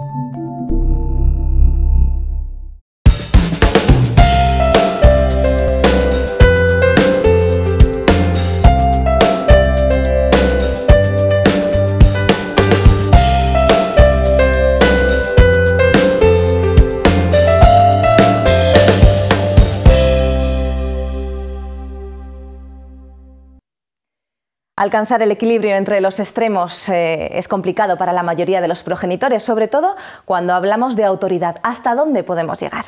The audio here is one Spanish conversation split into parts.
Música Alcanzar el equilibrio entre los extremos eh, es complicado para la mayoría de los progenitores, sobre todo cuando hablamos de autoridad. ¿Hasta dónde podemos llegar?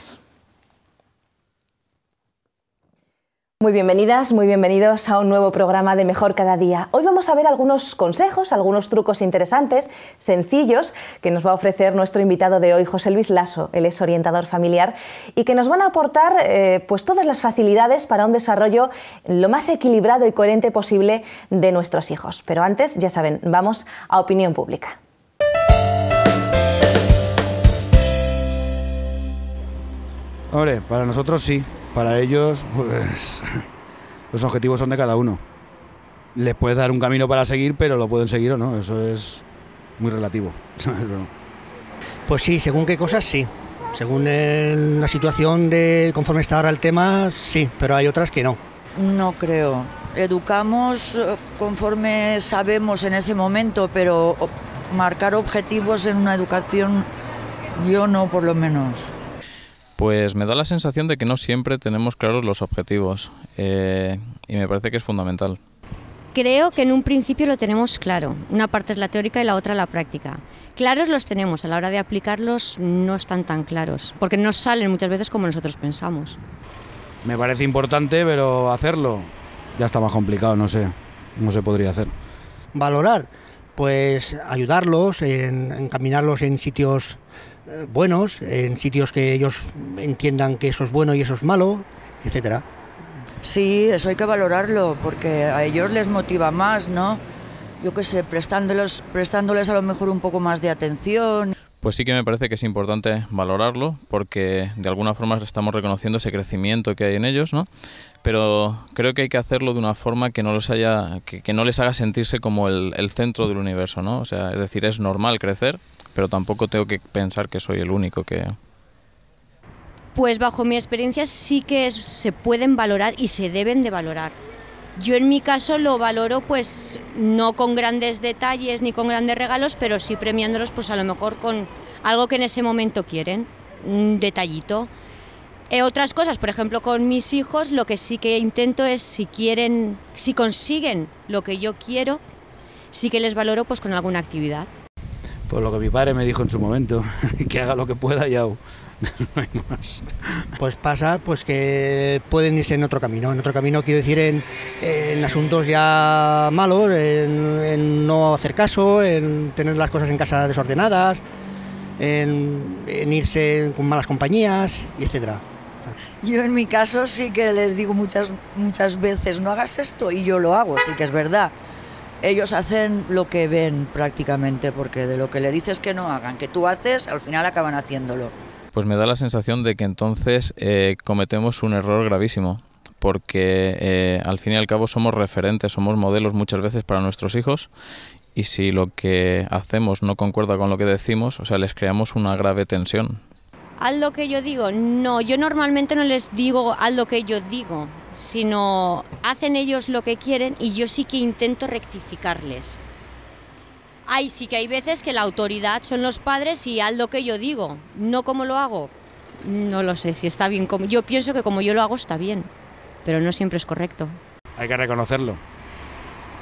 Muy bienvenidas, muy bienvenidos a un nuevo programa de Mejor Cada Día. Hoy vamos a ver algunos consejos, algunos trucos interesantes, sencillos, que nos va a ofrecer nuestro invitado de hoy, José Luis Lasso, él es orientador familiar, y que nos van a aportar eh, pues todas las facilidades para un desarrollo lo más equilibrado y coherente posible de nuestros hijos. Pero antes, ya saben, vamos a opinión pública. Hombre, para nosotros sí, para ellos, pues los objetivos son de cada uno. Les puedes dar un camino para seguir, pero lo pueden seguir o no, eso es muy relativo. pues sí, según qué cosas sí. Según la situación de conforme está ahora el tema, sí, pero hay otras que no. No creo. Educamos eh, conforme sabemos en ese momento, pero marcar objetivos en una educación, yo no por lo menos. Pues me da la sensación de que no siempre tenemos claros los objetivos eh, y me parece que es fundamental. Creo que en un principio lo tenemos claro. Una parte es la teórica y la otra la práctica. Claros los tenemos, a la hora de aplicarlos no están tan claros, porque no salen muchas veces como nosotros pensamos. Me parece importante, pero hacerlo ya está más complicado, no sé, no se podría hacer. Valorar, pues ayudarlos, encaminarlos en sitios buenos, en sitios que ellos entiendan que eso es bueno y eso es malo, etcétera. Sí, eso hay que valorarlo, porque a ellos les motiva más, ¿no? Yo qué sé, prestándoles, prestándoles a lo mejor un poco más de atención. Pues sí que me parece que es importante valorarlo, porque de alguna forma estamos reconociendo ese crecimiento que hay en ellos, ¿no? Pero creo que hay que hacerlo de una forma que no, los haya, que, no les haga sentirse como el, el, centro del universo, ¿no? O sea, es decir, es normal crecer, pero tampoco tengo que pensar que soy el único que... Pues bajo mi experiencia sí que se pueden valorar y se deben de valorar. Yo en mi caso lo valoro pues no con grandes detalles ni con grandes regalos, pero sí premiándolos pues a lo mejor con algo que en ese momento quieren, un detallito. Eh, otras cosas, por ejemplo, con mis hijos, lo que sí que intento es si quieren, si consiguen lo que yo quiero, sí que les valoro pues con alguna actividad. Por pues lo que mi padre me dijo en su momento, que haga lo que pueda y No hay más. Pues pasa, pues que pueden irse en otro camino. En otro camino, quiero decir, en, en asuntos ya malos, en, no hacer caso, en tener las cosas en casa desordenadas, en, irse con malas compañías, y etcétera. Yo en mi caso sí que les digo muchas, muchas veces, no hagas esto, y yo lo hago, sí que es verdad ellos hacen lo que ven prácticamente, porque de lo que le dices que no hagan, que tú haces, al final acaban haciéndolo. Pues me da la sensación de que entonces eh, cometemos un error gravísimo, porque eh, al fin y al cabo somos referentes, somos modelos muchas veces para nuestros hijos y si lo que hacemos no concuerda con lo que decimos, o sea, les creamos una grave tensión haz lo que yo digo. No, yo normalmente no les digo al lo que yo digo, sino hacen ellos lo que quieren y yo sí que intento rectificarles. Ay, sí que hay veces que la autoridad son los padres y haz lo que yo digo, no como lo hago. No lo sé si está bien como yo pienso que como yo lo hago está bien, pero no siempre es correcto. Hay que reconocerlo.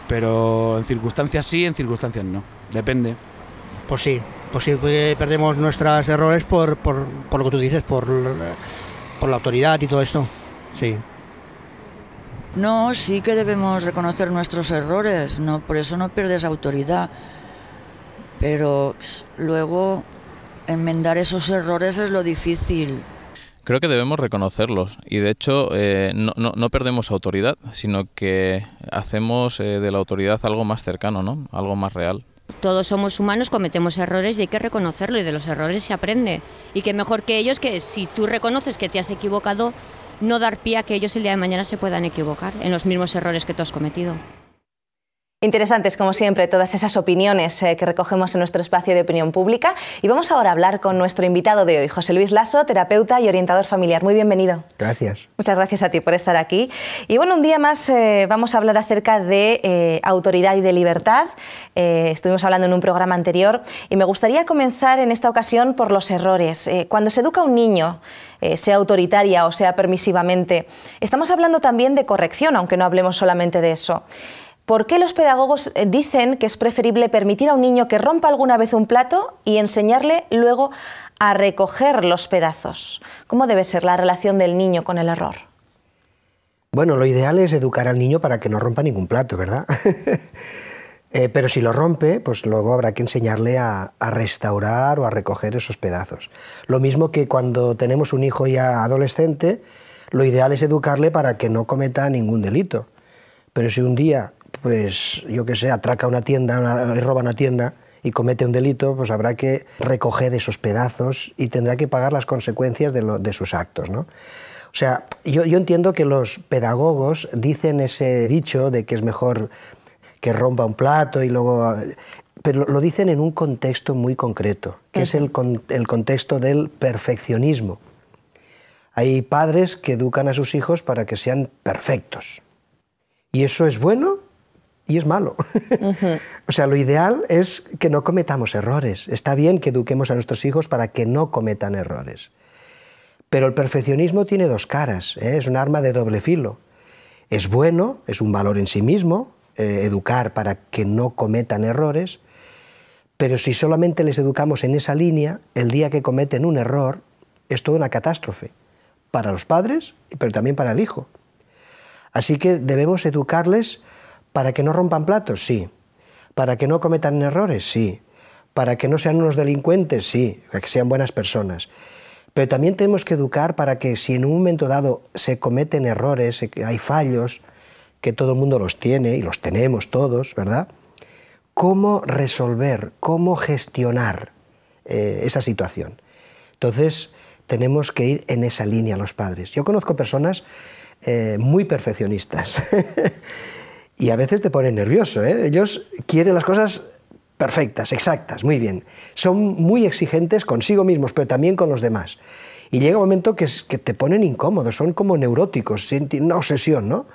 Pero en circunstancias sí, en circunstancias no. Depende. Pues sí, pues sí perdemos nuestros errores por, por, lo que tú dices, por, la autoridad y todo esto. Sí. No, sí que debemos reconocer nuestros errores, no, por eso no pierdes autoridad. Pero luego enmendar esos errores es lo difícil. Creo que debemos reconocerlos y de hecho eh, no, no, perdemos autoridad, sino que hacemos eh, de la autoridad algo más cercano, ¿no? algo más real. Todos somos humanos, cometemos errores y hay que reconocerlo y de los errores se aprende. Y que mejor que ellos que si tú reconoces que te has equivocado, no dar pie a que ellos el día de mañana se puedan equivocar en los mismos errores que tú has cometido. Interesantes, como siempre, todas esas opiniones eh, que recogemos en nuestro espacio de opinión pública. Y vamos ahora a hablar con nuestro invitado de hoy, José Luis Lasso, terapeuta y orientador familiar. Muy bienvenido. Gracias. Muchas gracias a ti por estar aquí. Y bueno, un día más eh, vamos a hablar acerca de eh, autoridad y de libertad. estuvimos hablando en un programa anterior y me gustaría comenzar en esta ocasión por los errores. cuando se educa un niño, sea autoritaria o sea permisivamente, estamos hablando también de corrección, aunque no hablemos solamente de eso. ¿Por qué los pedagogos eh, dicen que es preferible permitir a un niño que rompa alguna vez un plato y enseñarle luego a recoger los pedazos? ¿Cómo debe ser la relación del niño con el error? Bueno, lo ideal es educar al niño para que no rompa ningún plato, ¿verdad? Eh, pero si lo rompe, pues luego habrá que enseñarle a, a restaurar o a recoger esos pedazos. Lo mismo que cuando tenemos un hijo ya adolescente, lo ideal es educarle para que no cometa ningún delito. Pero si un día pues yo que sé, atraca una tienda, y roba una tienda y comete un delito, pues habrá que recoger esos pedazos y tendrá que pagar las consecuencias de, sus actos, ¿no? O sea, yo, entiendo que los pedagogos dicen ese dicho de que es mejor que rompa un plato y luego pero lo dicen en un contexto muy concreto, que es el, el, contexto del perfeccionismo. Hay padres que educan a sus hijos para que sean perfectos. ¿Y eso es bueno y es malo. o sea, lo ideal es que no cometamos errores. Está bien que eduquemos a nuestros hijos para que no cometan errores. Pero el perfeccionismo tiene dos caras, ¿eh? es un arma de doble filo. Es bueno, es un valor en sí mismo, eh, educar para que no cometan errores, pero si solamente les educamos en esa línea, el día que cometen un error es toda una catástrofe, para los padres, pero también para el hijo. Así que debemos educarles ¿Para que no rompan platos? Sí. ¿Para que no cometan errores? Sí. ¿Para que no sean unos delincuentes? Sí. Para que sean buenas personas. Pero también tenemos que educar para que si en un momento dado se cometen errores, hay fallos, que todo el mundo los tiene y los tenemos todos, ¿verdad? ¿Cómo resolver, cómo gestionar eh, esa situación? Entonces, tenemos que ir en esa línea los padres. Yo conozco personas eh, muy perfeccionistas y a veces te ponen nervioso. ¿eh? Ellos quieren las cosas perfectas, exactas, muy bien. Son muy exigentes consigo mismos, pero también con los demás. Y llega un momento que, te ponen incómodo, son como neuróticos, tienen una obsesión, ¿no?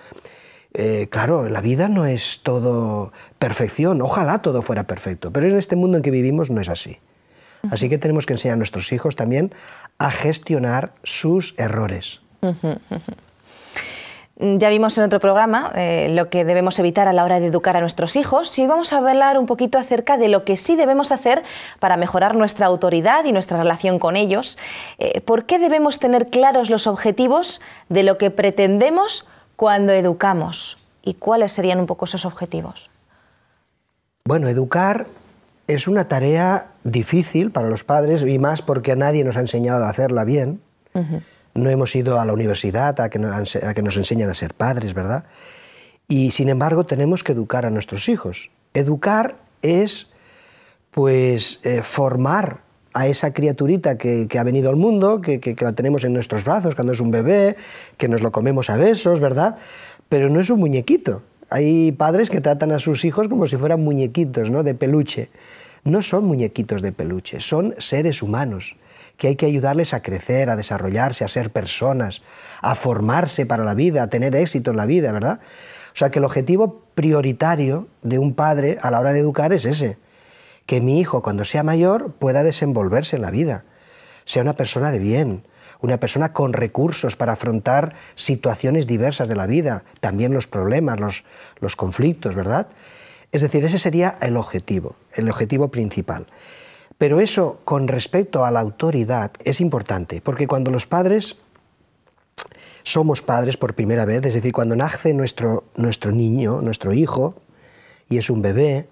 Eh, claro, la vida no es todo perfección, ojalá todo fuera perfecto, pero en este mundo en que vivimos no es así. Así que tenemos que enseñar a nuestros hijos también a gestionar sus errores. Mm, ya vimos en otro programa eh, lo que debemos evitar a la hora de educar a nuestros hijos y vamos a hablar un poquito acerca de lo que sí debemos hacer para mejorar nuestra autoridad y nuestra relación con ellos. Eh, ¿Por qué debemos tener claros los objetivos de lo que pretendemos cuando educamos? ¿Y cuáles serían un poco esos objetivos? Bueno, educar es una tarea difícil para los padres y más porque a nadie nos ha enseñado a hacerla bien no hemos ido a la universidad a que, nos, a enseñen a ser padres, ¿verdad? Y sin embargo tenemos que educar a nuestros hijos. Educar es, pues, eh, formar a esa criaturita que, ha venido al mundo, que, que la tenemos en nuestros brazos cuando es un bebé, que nos lo comemos a besos, ¿verdad? Pero no es un muñequito. Hay padres que tratan a sus hijos como si fueran muñequitos, ¿no? De peluche. No son muñequitos de peluche, son seres humanos que hay que ayudarles a crecer, a desarrollarse, a ser personas, a formarse para la vida, a tener éxito en la vida, ¿verdad? O sea que el objetivo prioritario de un padre a la hora de educar es ese, que mi hijo cuando sea mayor pueda desenvolverse en la vida, sea una persona de bien, una persona con recursos para afrontar situaciones diversas de la vida, también los problemas, los, los conflictos, ¿verdad? Es decir, ese sería el objetivo, el objetivo principal. Pero eso con respecto a la autoridad es importante, porque cuando los padres somos padres por primera vez, es decir, cuando nace nuestro, niño, nuestro hijo, y es un bebé,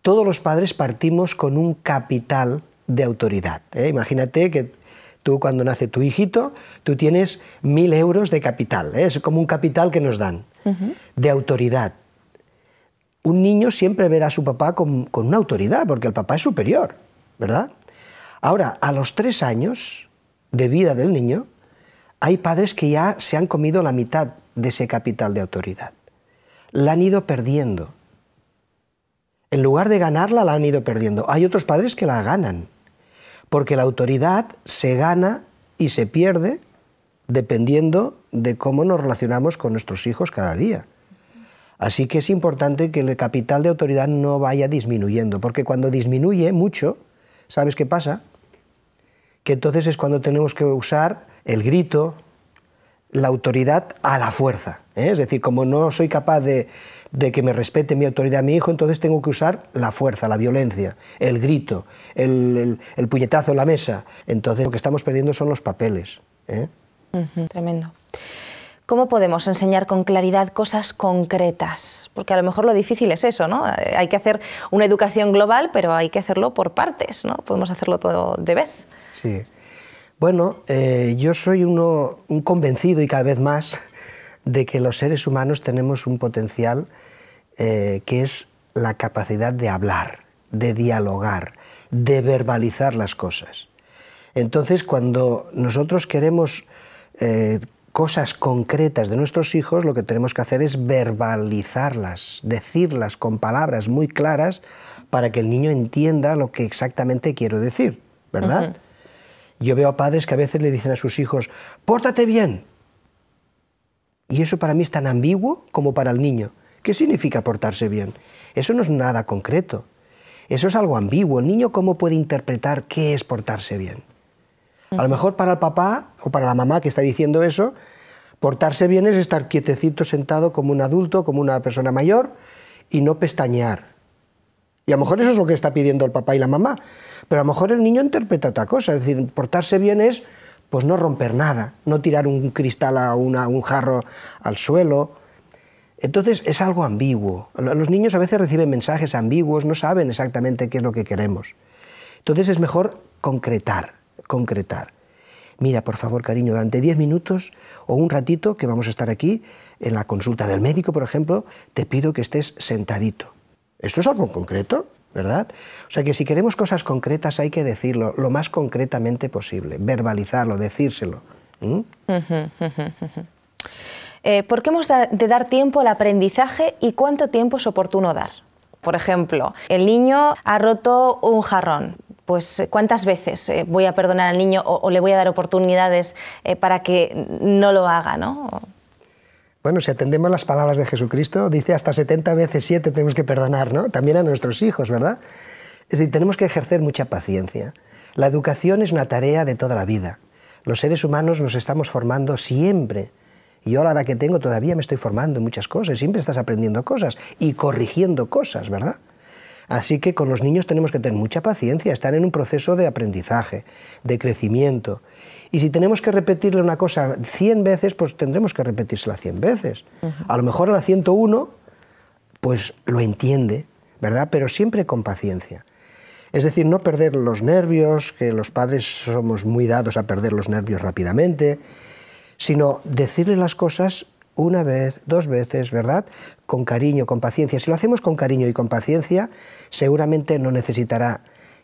todos los padres partimos con un capital de autoridad. ¿eh? Imagínate que tú cuando nace tu hijito, tú tienes mil euros de capital, ¿eh? es como un capital que nos dan, de autoridad. Un niño siempre verá a su papá con, con una autoridad, porque el papá es superior. ¿verdad? Ahora, a los tres años de vida del niño, hay padres que ya se han comido la mitad de ese capital de autoridad. La han ido perdiendo. En lugar de ganarla, la han ido perdiendo. Hay otros padres que la ganan, porque la autoridad se gana y se pierde dependiendo de cómo nos relacionamos con nuestros hijos cada día. Así que es importante que el capital de autoridad no vaya disminuyendo, porque cuando disminuye mucho, ¿Sabes qué pasa? Que entonces es cuando tenemos que usar el grito, la autoridad a la fuerza. ¿eh? Es decir, como no soy capaz de, que me respete mi autoridad a mi hijo, entonces tengo que usar la fuerza, la violencia, el grito, el, puñetazo en la mesa. Entonces lo que estamos perdiendo son los papeles. ¿eh? tremendo. ¿Cómo podemos enseñar con claridad cosas concretas? Porque a lo mejor lo difícil es eso, ¿no? Eh, hay que hacer una educación global, pero hay que hacerlo por partes, ¿no? Podemos hacerlo todo de vez. Sí. Bueno, eh, yo soy uno, un convencido y cada vez más de que los seres humanos tenemos un potencial eh, que es la capacidad de hablar, de dialogar, de verbalizar las cosas. Entonces, cuando nosotros queremos cosas concretas de nuestros hijos, lo que tenemos que hacer es verbalizarlas, decirlas con palabras muy claras para que el niño entienda lo que exactamente quiero decir, ¿verdad? Yo veo a padres que a veces le dicen a sus hijos, pórtate bien. Y eso para mí es tan ambiguo como para el niño. ¿Qué significa portarse bien? Eso no es nada concreto. Eso es algo ambiguo. ¿El niño cómo puede interpretar qué es portarse bien? A lo mejor para el papá o para la mamá que está diciendo eso, portarse bien es estar quietecito sentado como un adulto, como una persona mayor y no pestañear. Y a lo mejor eso es lo que está pidiendo el papá y la mamá, pero a lo mejor el niño interpreta otra cosa, es decir, portarse bien es pues no romper nada, no tirar un cristal a un jarro al suelo. Entonces es algo ambiguo. Los niños a veces reciben mensajes ambiguos, no saben exactamente qué es lo que queremos. Entonces es mejor concretar concretar. Mira, por favor, cariño, durante 10 minutos o un ratito que vamos a estar aquí, en la consulta del médico, por ejemplo, te pido que estés sentadito. Esto es algo concreto, ¿verdad? O sea que si queremos cosas concretas hay que decirlo lo más concretamente posible, verbalizarlo, decírselo. Eh, ¿Por qué hemos de dar tiempo al aprendizaje y cuánto tiempo es oportuno dar? Por ejemplo, el niño ha roto un jarrón pues eh, cuántas veces eh, voy a perdonar al niño o, le voy a dar oportunidades eh, para que no lo haga, ¿no? Bueno, si atendemos las palabras de Jesucristo, dice hasta 70 veces 7 tenemos que perdonar, ¿no? También a nuestros hijos, ¿verdad? Es decir, tenemos que ejercer mucha paciencia. La educación es una tarea de toda la vida. Los seres humanos nos estamos formando siempre. Yo a la edad que tengo todavía me estoy formando en muchas cosas, siempre estás aprendiendo cosas y corrigiendo cosas, ¿verdad? Así que con los niños tenemos que tener mucha paciencia, están en un proceso de aprendizaje, de crecimiento. Y si tenemos que repetirle una cosa 100 veces, pues tendremos que repetírsela 100 veces. A lo mejor la 101, pues lo entiende, ¿verdad? Pero siempre con paciencia. Es decir, no perder los nervios, que los padres somos muy dados a perder los nervios rápidamente, sino decirle las cosas una vez, dos veces, ¿verdad? Con cariño, con paciencia. Si lo hacemos con cariño y con paciencia, seguramente no necesitará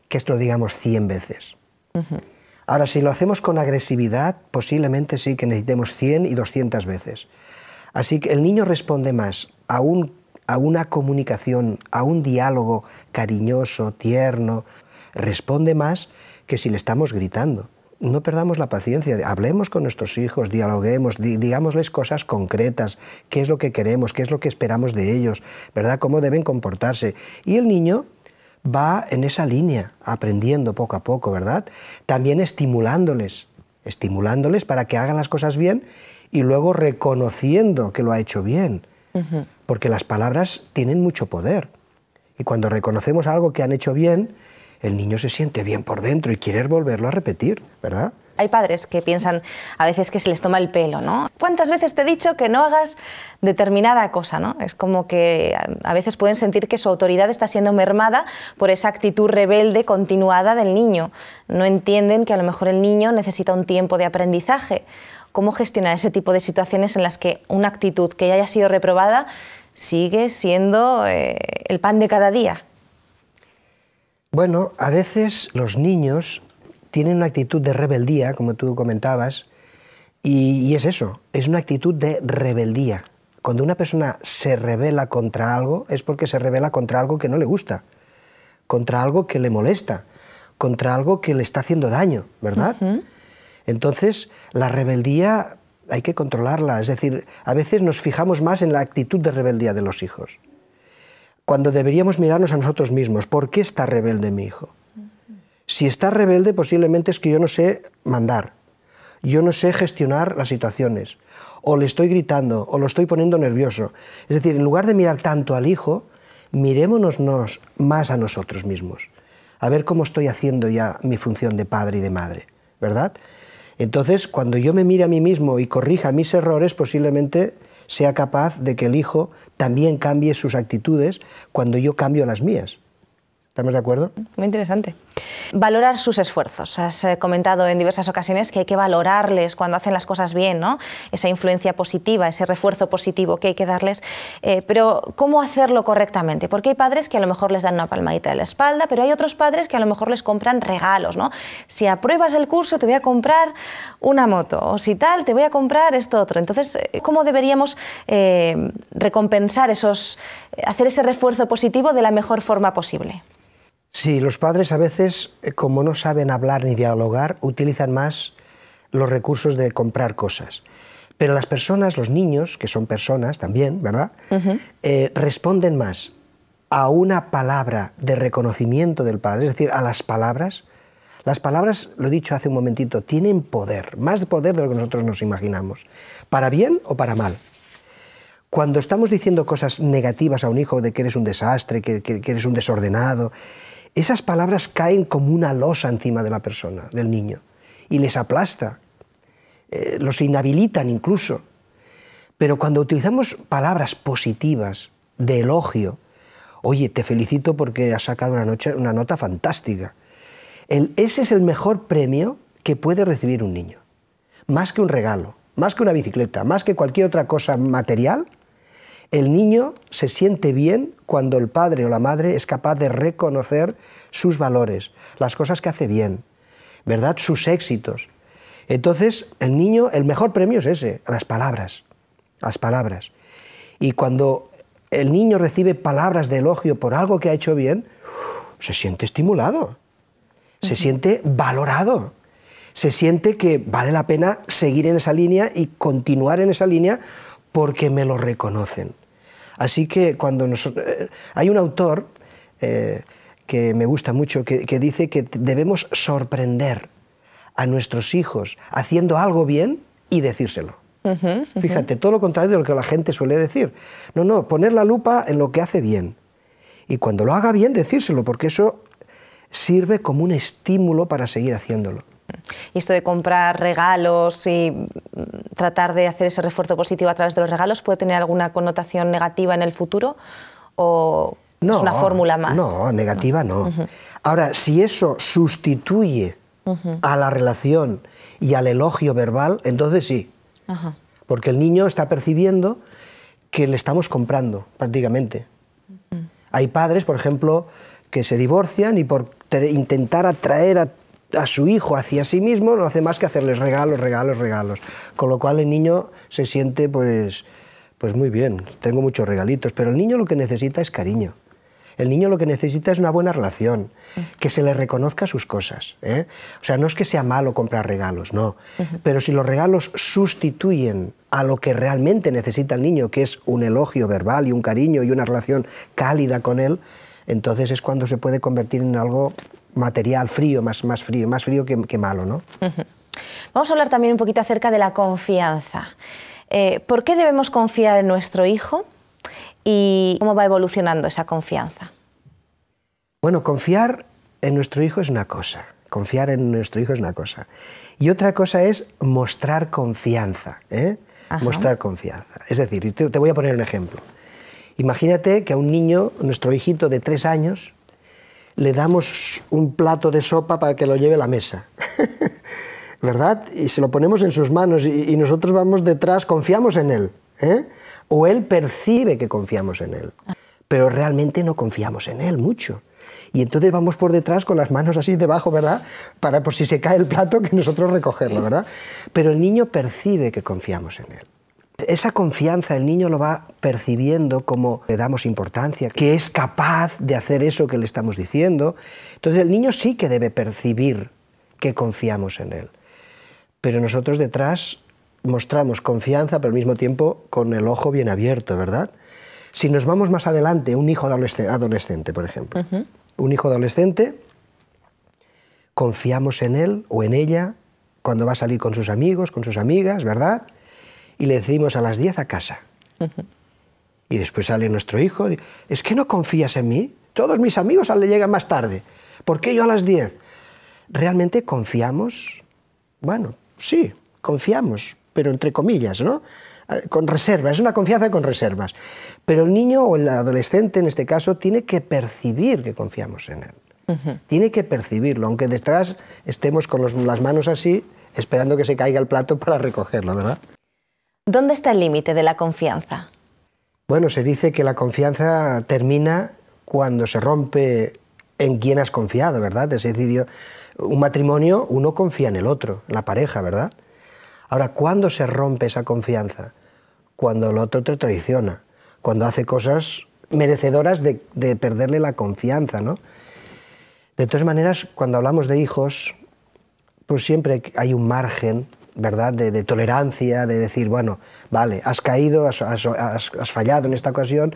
que esto lo digamos 100 veces. Ahora, si lo hacemos con agresividad, posiblemente sí que necesitemos 100 y 200 veces. Así que el niño responde más a, un, a una comunicación, a un diálogo cariñoso, tierno, responde más que si le estamos gritando no perdamos la paciencia, hablemos con nuestros hijos, dialoguemos, digámosles cosas concretas, qué es lo que queremos, qué es lo que esperamos de ellos, ¿verdad? Cómo deben comportarse. Y el niño va en esa línea, aprendiendo poco a poco, ¿verdad? También estimulándoles, estimulándoles para que hagan las cosas bien y luego reconociendo que lo ha hecho bien. Porque las palabras tienen mucho poder. Y cuando reconocemos algo que han hecho bien, el niño se siente bien por dentro y quiere volverlo a repetir, ¿verdad? Hay padres que piensan a veces que se les toma el pelo, ¿no? ¿Cuántas veces te he dicho que no hagas determinada cosa, ¿no? Es como que a veces pueden sentir que su autoridad está siendo mermada por esa actitud rebelde continuada del niño. No entienden que a lo mejor el niño necesita un tiempo de aprendizaje. ¿Cómo gestionar ese tipo de situaciones en las que una actitud que ya haya sido reprobada sigue siendo eh, el pan de cada día? Bueno, a veces los niños tienen una actitud de rebeldía, como tú comentabas, y, es eso, es una actitud de rebeldía. Cuando una persona se revela contra algo es porque se rebela contra algo que no le gusta, contra algo que le molesta, contra algo que le está haciendo daño, ¿verdad? Entonces, la rebeldía hay que controlarla, es decir, a veces nos fijamos más en la actitud de rebeldía de los hijos cuando deberíamos mirarnos a nosotros mismos. ¿Por qué está rebelde mi hijo? Si está rebelde posiblemente es que yo no sé mandar, yo no sé gestionar las situaciones, o le estoy gritando, o lo estoy poniendo nervioso. Es decir, en lugar de mirar tanto al hijo, mirémonos más a nosotros mismos, a ver cómo estoy haciendo ya mi función de padre y de madre, ¿verdad? Entonces, cuando yo me mire a mí mismo y corrija mis errores, posiblemente sea capaz de que el hijo también cambie sus actitudes cuando yo cambio las mías. ¿Estamos de acuerdo? Muy interesante. Valorar sus esfuerzos. Has eh, comentado en diversas ocasiones que hay que valorarles cuando hacen las cosas bien, ¿no? esa influencia positiva, ese refuerzo positivo que hay que darles. Eh, pero, ¿cómo hacerlo correctamente? Porque hay padres que a lo mejor les dan una palmadita de la espalda, pero hay otros padres que a lo mejor les compran regalos. ¿no? Si apruebas el curso, te voy a comprar una moto, o si tal, te voy a comprar esto otro. Entonces, eh, ¿cómo deberíamos recompensar esos, hacer ese refuerzo positivo de la mejor forma posible? Sí, los padres a veces, eh, como no saben hablar ni dialogar, utilizan más los recursos de comprar cosas. Pero las personas, los niños, que son personas también, ¿verdad? Eh, responden más a una palabra de reconocimiento del padre, es decir, a las palabras. Las palabras, lo he dicho hace un momentito, tienen poder, más poder de lo que nosotros nos imaginamos, para bien o para mal. Cuando estamos diciendo cosas negativas a un hijo de que eres un desastre, que eres un desordenado, esas palabras caen como una losa encima de la persona, del niño, y les aplasta, eh, los inhabilitan incluso. Pero cuando utilizamos palabras positivas, de elogio, oye, te felicito porque has sacado una, noche, una nota fantástica, ese es el mejor premio que puede recibir un niño, más que un regalo, más que una bicicleta, más que cualquier otra cosa material, el niño se siente bien cuando el padre o la madre es capaz de reconocer sus valores, las cosas que hace bien, ¿verdad? Sus éxitos. Entonces, el niño, el mejor premio es ese, las palabras, las palabras. Y cuando el niño recibe palabras de elogio por algo que ha hecho bien, se siente estimulado, se siente valorado, se siente que vale la pena seguir en esa línea y continuar en esa línea porque me lo reconocen. Así que cuando nosotros... Eh, hay un autor eh, que me gusta mucho que, dice que debemos sorprender a nuestros hijos haciendo algo bien y decírselo. Fíjate, todo lo contrario de lo que la gente suele decir. No, no, poner la lupa en lo que hace bien. Y cuando lo haga bien, decírselo, porque eso sirve como un estímulo para seguir haciéndolo. Y esto de comprar regalos y mm, tratar de hacer ese refuerzo positivo a través de los regalos, ¿puede tener alguna connotación negativa en el futuro? ¿O no, es una fórmula más? No, negativa no. Ahora, si eso sustituye a la relación y al elogio verbal, entonces sí. Porque el niño está percibiendo que le estamos comprando, prácticamente. Mm. Hay padres, por ejemplo, que se divorcian y por intentar atraer a a su hijo hacia sí mismo, no hace más que hacerles regalos, regalos, regalos. Con lo cual el niño se siente pues, pues muy bien, tengo muchos regalitos, pero el niño lo que necesita es cariño. El niño lo que necesita es una buena relación, que se le reconozca sus cosas. ¿eh? O sea, no es que sea malo comprar regalos, no. Pero si los regalos sustituyen a lo que realmente necesita el niño, que es un elogio verbal y un cariño y una relación cálida con él, entonces es cuando se puede convertir en algo material frío, más, más frío, más frío que, malo. ¿no? Vamos a hablar también un poquito acerca de la confianza. Eh, ¿Por qué debemos confiar en nuestro hijo y cómo va evolucionando esa confianza? Bueno, confiar en nuestro hijo es una cosa, confiar en nuestro hijo es una cosa. Y otra cosa es mostrar confianza, ¿eh? mostrar confianza. Es decir, te voy a poner un ejemplo. Imagínate que a un niño, nuestro hijito de tres años, le damos un plato de sopa para que lo lleve a la mesa. ¿Verdad? Y se lo ponemos en sus manos y, nosotros vamos detrás, confiamos en Él. ¿eh? O Él percibe que confiamos en Él. Pero realmente no confiamos en Él mucho. Y entonces vamos por detrás con las manos así debajo, ¿verdad? Para por si se cae el plato que nosotros recogerlo, ¿verdad? Pero el niño percibe que confiamos en Él. Esa confianza el niño lo va percibiendo como le damos importancia, que es capaz de hacer eso que le estamos diciendo. Entonces el niño sí que debe percibir que confiamos en él. Pero nosotros detrás mostramos confianza, pero al mismo tiempo con el ojo bien abierto, ¿verdad? Si nos vamos más adelante, un hijo adolescente, por ejemplo, un hijo adolescente, confiamos en él o en ella cuando va a salir con sus amigos, con sus amigas, ¿verdad? y le decimos a las 10 a casa. Y después sale nuestro hijo, es que no confías en mí, todos mis amigos le llegan más tarde, ¿por qué yo a las 10? ¿Realmente confiamos? Bueno, sí, confiamos, pero entre comillas, ¿no? Eh, con reservas. es una confianza con reservas. Pero el niño o el adolescente, en este caso, tiene que percibir que confiamos en él. Tiene que percibirlo, aunque detrás estemos con las manos así, esperando que se caiga el plato para recogerlo, ¿verdad? ¿Dónde está el límite de la confianza? Bueno, se dice que la confianza termina cuando se rompe en quien has confiado, ¿verdad? Es decir, un matrimonio, uno confía en el otro, en la pareja, ¿verdad? Ahora, ¿cuándo se rompe esa confianza? Cuando el otro te traiciona, cuando hace cosas merecedoras de perderle la confianza, ¿no? De todas maneras, cuando hablamos de hijos, pues siempre hay un margen ¿verdad? De, tolerancia, de decir, bueno, vale, has caído, has, fallado en esta ocasión,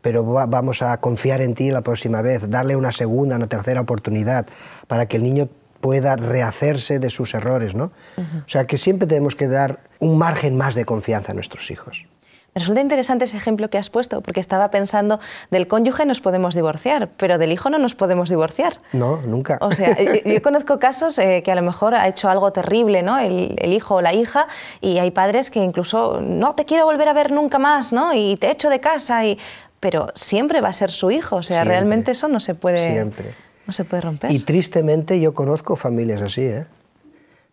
pero vamos a confiar en ti la próxima vez, darle una segunda, una tercera oportunidad, para que el niño pueda rehacerse de sus errores, ¿no? O sea, que siempre tenemos que dar un margen más de confianza a nuestros hijos resulta interesante ese ejemplo que has puesto, porque estaba pensando, del cónyuge nos podemos divorciar, pero del hijo no nos podemos divorciar. No, nunca. O sea, yo, conozco casos eh, que a lo mejor ha hecho algo terrible, ¿no? El, hijo o la hija, y hay padres que incluso, no te quiero volver a ver nunca más, ¿no? Y te echo de casa, y... pero siempre va a ser su hijo, o sea, realmente eso no se puede... No se puede romper. Y tristemente yo conozco familias así, ¿eh?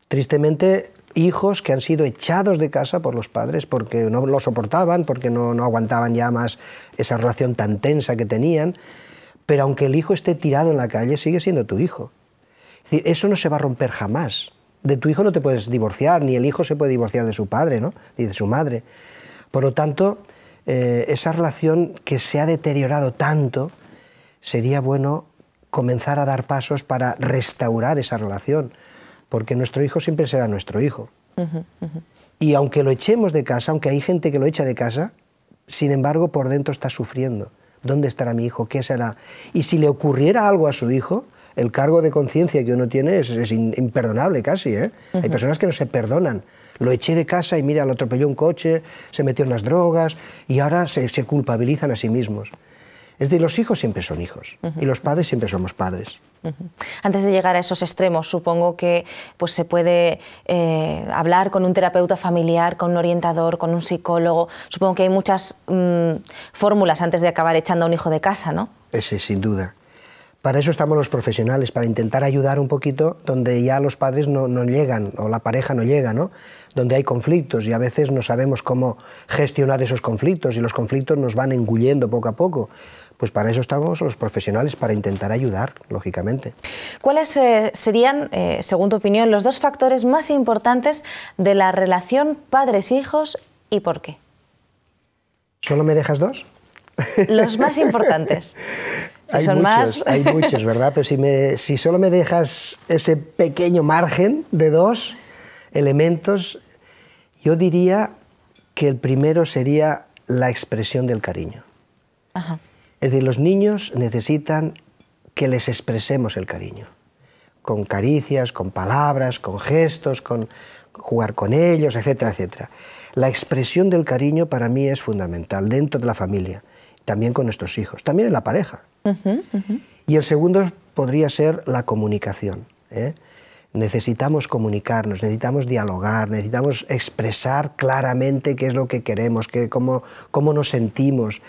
Tristemente hijos que han sido echados de casa por los padres porque no lo soportaban, porque no, aguantaban ya más esa relación tan tensa que tenían. Pero aunque el hijo esté tirado en la calle, sigue siendo tu hijo. eso no se va a romper jamás. De tu hijo no te puedes divorciar, ni el hijo se puede divorciar de su padre, ¿no? ni de su madre. Por lo tanto, eh, esa relación que se ha deteriorado tanto, sería bueno comenzar a dar pasos para restaurar esa relación porque nuestro hijo siempre será nuestro hijo. Y aunque lo echemos de casa, aunque hay gente que lo echa de casa, sin embargo por dentro está sufriendo. ¿Dónde estará mi hijo? ¿Qué será? Y si le ocurriera algo a su hijo, el cargo de conciencia que uno tiene es, imperdonable casi. ¿eh? Hay personas que no se perdonan. Lo eché de casa y mira, lo atropelló un coche, se metió en las drogas y ahora se, culpabilizan a sí mismos. Es decir, los hijos siempre son hijos y los padres siempre somos padres. Antes de llegar a esos extremos, supongo que pues, se puede eh, hablar con un terapeuta familiar, con un orientador, con un psicólogo. Supongo que hay muchas mm, fórmulas antes de acabar echando a un hijo de casa, ¿no? Sí, sin duda. Para eso estamos los profesionales, para intentar ayudar un poquito donde ya los padres no, llegan o la pareja no llega, ¿no? Donde hay conflictos y a veces no sabemos cómo gestionar esos conflictos y los conflictos nos van engullendo poco a poco. Pues para eso estamos los profesionales, para intentar ayudar, lógicamente. ¿Cuáles eh, serían, eh, según tu opinión, los dos factores más importantes de la relación padres-hijos y por qué? ¿Solo me dejas dos? Los más importantes. hay muchos, hay muchos, ¿verdad? Pero si, si solo me dejas ese pequeño margen de dos elementos, yo diría que el primero sería la expresión del cariño. Ajá. Es decir, los niños necesitan que les expresemos el cariño, con caricias, con palabras, con gestos, con jugar con ellos, etcétera, etcétera. La expresión del cariño para mí es fundamental dentro de la familia, también con nuestros hijos, también en la pareja. Y el segundo podría ser la comunicación. ¿eh? Necesitamos comunicarnos, necesitamos dialogar, necesitamos expresar claramente qué es lo que queremos, qué, cómo nos sentimos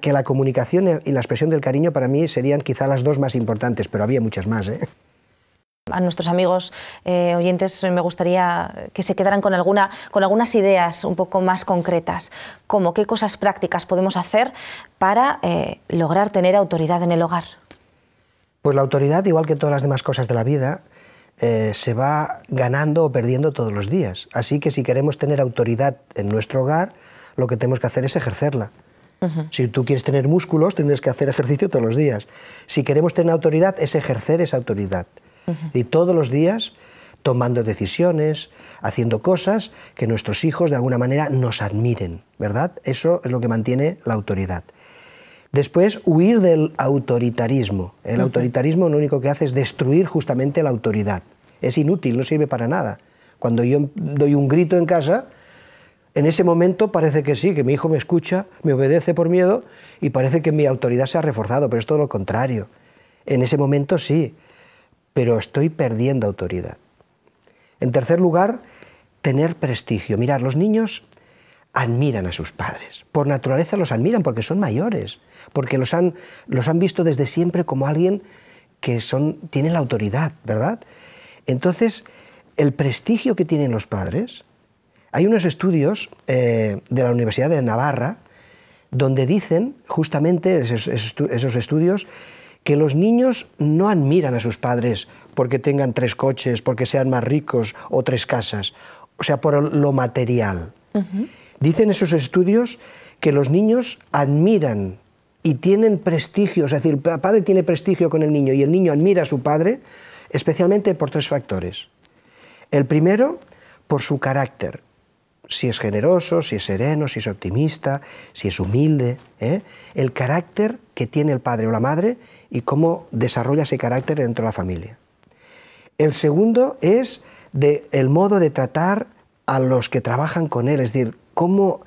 que la comunicación y la expresión del cariño para mí serían quizá las dos más importantes, pero había muchas más. ¿eh? A nuestros amigos eh, oyentes me gustaría que se quedaran con, alguna, con algunas ideas un poco más concretas, como qué cosas prácticas podemos hacer para eh, lograr tener autoridad en el hogar. Pues la autoridad, igual que todas las demás cosas de la vida, se va ganando o perdiendo todos los días. Así que si queremos tener autoridad en nuestro hogar, lo que tenemos que hacer es ejercerla. Si tú quieres tener músculos, tendrás que hacer ejercicio todos los días. Si queremos tener autoridad, es ejercer esa autoridad. Y todos los días tomando decisiones, haciendo cosas que nuestros hijos de alguna manera nos admiren, ¿verdad? Eso es lo que mantiene la autoridad. Después, huir del autoritarismo. El autoritarismo lo único que hace es destruir justamente la autoridad. Es inútil, no sirve para nada. Cuando yo doy un grito en casa, en ese momento parece que sí, que mi hijo me escucha, me obedece por miedo y parece que mi autoridad se ha reforzado, pero es todo lo contrario. En ese momento sí, pero estoy perdiendo autoridad. En tercer lugar, tener prestigio. Mirar, los niños admiran a sus padres. Por naturaleza los admiran porque son mayores, porque los han, los han visto desde siempre como alguien que son, tiene la autoridad, ¿verdad? Entonces, el prestigio que tienen los padres hay unos estudios eh, de la Universidad de Navarra donde dicen justamente esos, estudios que los niños no admiran a sus padres porque tengan tres coches, porque sean más ricos o tres casas, o sea, por lo material. Dicen esos estudios que los niños admiran y tienen prestigio, es decir, el padre tiene prestigio con el niño y el niño admira a su padre, especialmente por tres factores. El primero, por su carácter si es generoso, si es sereno, si es optimista, si es humilde, ¿eh? el carácter que tiene el padre o la madre y cómo desarrolla ese carácter dentro de la familia. El segundo es el modo de tratar a los que trabajan con él, es decir, cómo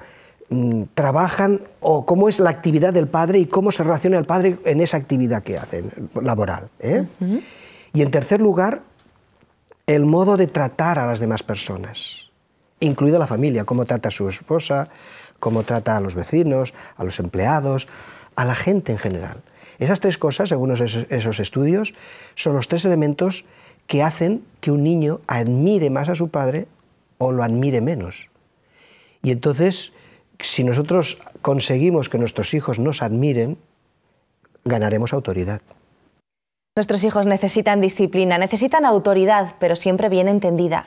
mm, trabajan o cómo es la actividad del padre y cómo se relaciona el padre en esa actividad que hacen laboral. ¿eh? Y en tercer lugar, el modo de tratar a las demás personas incluida la familia, cómo trata a su esposa, cómo trata a los vecinos, a los empleados, a la gente en general. Esas tres cosas, según esos estudios, son los tres elementos que hacen que un niño admire más a su padre o lo admire menos. Y entonces, si nosotros conseguimos que nuestros hijos nos admiren, ganaremos autoridad. Nuestros hijos necesitan disciplina, necesitan autoridad, pero siempre bien entendida.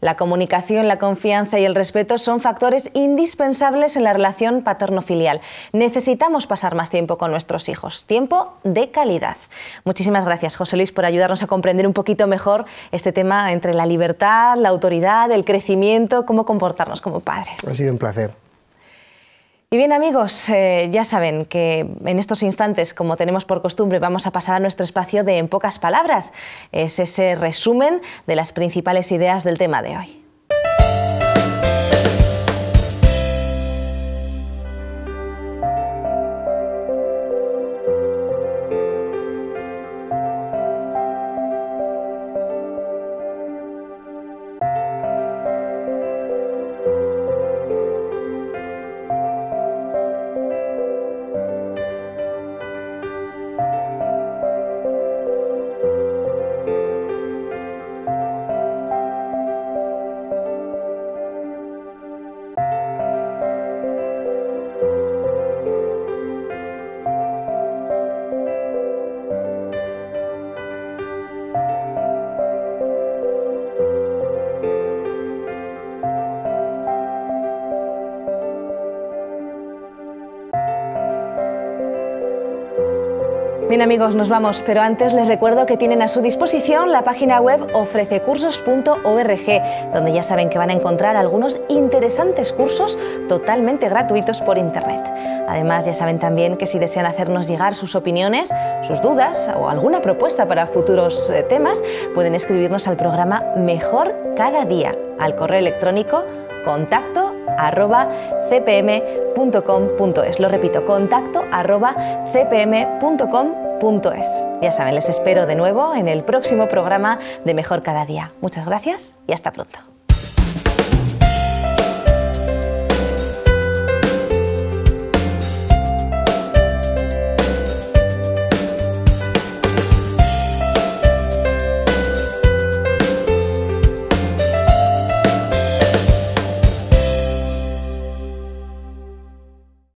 La comunicación, la confianza y el respeto son factores indispensables en la relación paterno-filial. Necesitamos pasar más tiempo con nuestros hijos, tiempo de calidad. Muchísimas gracias, José Luis, por ayudarnos a comprender un poquito mejor este tema entre la libertad, la autoridad, el crecimiento, cómo comportarnos como padres. Ha sido un placer. Y bien amigos, eh, ya saben que en estos instantes, como tenemos por costumbre, vamos a pasar a nuestro espacio de En pocas palabras. Es ese resumen de las principales ideas del tema de hoy. Bien amigos, nos vamos, pero antes les recuerdo que tienen a su disposición la página web ofrececursos.org, donde ya saben que van a encontrar algunos interesantes cursos totalmente gratuitos por Internet. Además, ya saben también que si desean hacernos llegar sus opiniones, sus dudas o alguna propuesta para futuros eh, temas, pueden escribirnos al programa Mejor Cada Día, al correo electrónico contacto cpm.com.es. Lo repito, contacto arroba es Ya saben, les espero de nuevo en el próximo programa de Mejor Cada Día. Muchas gracias y hasta pronto.